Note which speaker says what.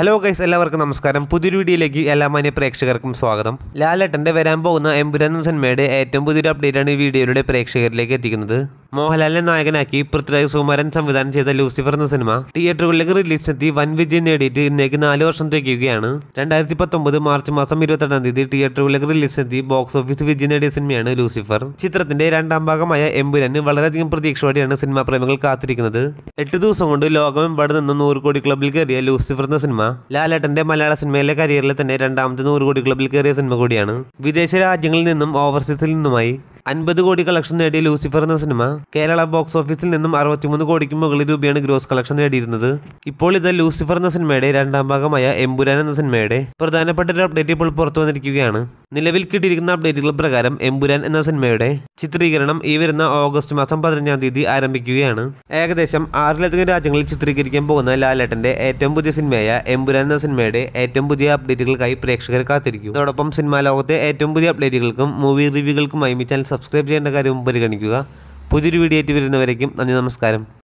Speaker 1: hello guys എല്ലാവർക്കും നമസ്കാരം പുതിയൊരു വീഡിയോയിലേക്ക് എല്ലാ മാന്യ പ്രേക്ഷകർക്കും സ്വാഗതം ലാലേട്ടൻ്റെ വരാൻ പോകുന്ന എംപുരാൻ സിനിമയുടെ ഏറ്റവും പുതിയൊരു അപ്ഡേറ്റാണ് ഈ വീഡിയോയിലൂടെ പ്രേക്ഷകരിലേക്ക് എത്തിക്കുന്നത് മോഹൻലാലിനെ നായകനാക്കി പൃഥ്വിരാജ് സുകുമാരൻ സംവിധാനം ചെയ്ത ലൂസിഫർ എന്ന സിനിമ തിയേറ്ററുകളിലേക്ക് റിലീസിനെത്തി വൻ വിജയം നേടിയിട്ട് ഇന്നേക്ക് നാല് വർഷം തികയുകയാണ് രണ്ടായിരത്തി പത്തൊമ്പത് മാർച്ച് മാസം ഇരുപത്തെട്ടാം തീയതി തിയേറ്ററുകളിലേക്ക് റിലീസിനെത്തി ബോക്സ് ഓഫീസ് വിജയം നേടിയ സിനിമയാണ് ലൂസിഫർ ചിത്രത്തിന്റെ രണ്ടാം ഭാഗമായ എമ്പുരന് വളരെയധികം പ്രതീക്ഷയോടെയാണ് സിനിമാ പ്രേമികൾ കാത്തിരിക്കുന്നത് എട്ട് ദിവസം കൊണ്ട് ലോകമെമ്പാട് നിന്ന് നൂറ് കോടി ക്ലബിൽ കയറിയ ലൂസിഫർ എന്ന സിനിമ ലാലേട്ടന്റെ മലയാള സിനിമയിലെ കരിയറിലെ തന്നെ രണ്ടാമത്തെ നൂറ് കോടി ക്ലബിൽ കയറിയ സിനിമ കൂടിയാണ് വിദേശ രാജ്യങ്ങളിൽ നിന്നും ഓവർസീസിൽ നിന്നുമായി അൻപത് കോടി കളക്ഷൻ നേടിയ ലൂസിഫർ എന്ന സിനിമ കേരള ബോക്സ് ഓഫീസിൽ നിന്നും അറുപത്തിമൂന്ന് കോടിക്ക് മുകളിൽ രൂപയാണ് ഗ്രോസ് കളക്ഷൻ നേടിയിരുന്നത് ഇപ്പോൾ ഇത് ലൂസിഫർ എന്ന സിനിമയുടെ രണ്ടാം ഭാഗമായ എമ്പുരാൻ എന്ന സിനിമയുടെ പ്രധാനപ്പെട്ട ഒരു അപ്ഡേറ്റ് ഇപ്പോൾ പുറത്തു വന്നിരിക്കുകയാണ് നിലവിൽ കിട്ടിയിരിക്കുന്ന അപ്ഡേറ്റുകൾ പ്രകാരം എമ്പുരാൻ എന്ന സിനിമയുടെ ചിത്രീകരണം ഈ വരുന്ന ഓഗസ്റ്റ് മാസം പതിനഞ്ചാം തീയതി ആരംഭിക്കുകയാണ് ഏകദേശം ആറിലധികം രാജ്യങ്ങളിൽ ചിത്രീകരിക്കാൻ പോകുന്ന ലാലേട്ടന്റെ ഏറ്റവും പുതിയ സിനിമയായ എമ്പുരാൻ എന്ന സിനിമയുടെ ഏറ്റവും പുതിയ അപ്ഡേറ്റുകൾക്കായി പ്രേക്ഷകർ കാത്തിരിക്കും അതോടൊപ്പം സിനിമാ ലോകത്തെ ഏറ്റവും പുതിയ അപ്ഡേറ്റുകൾക്കും മൂവി റിവ്യൂകൾക്കുമായി ചാനൽ സബ്സ്ക്രൈബ് ചെയ്യേണ്ട കാര്യവും പരിഗണിക്കുക പുതിയൊരു വീഡിയോ ആയിട്ട് വരുന്നവരേക്കും നന്ദി നമസ്കാരം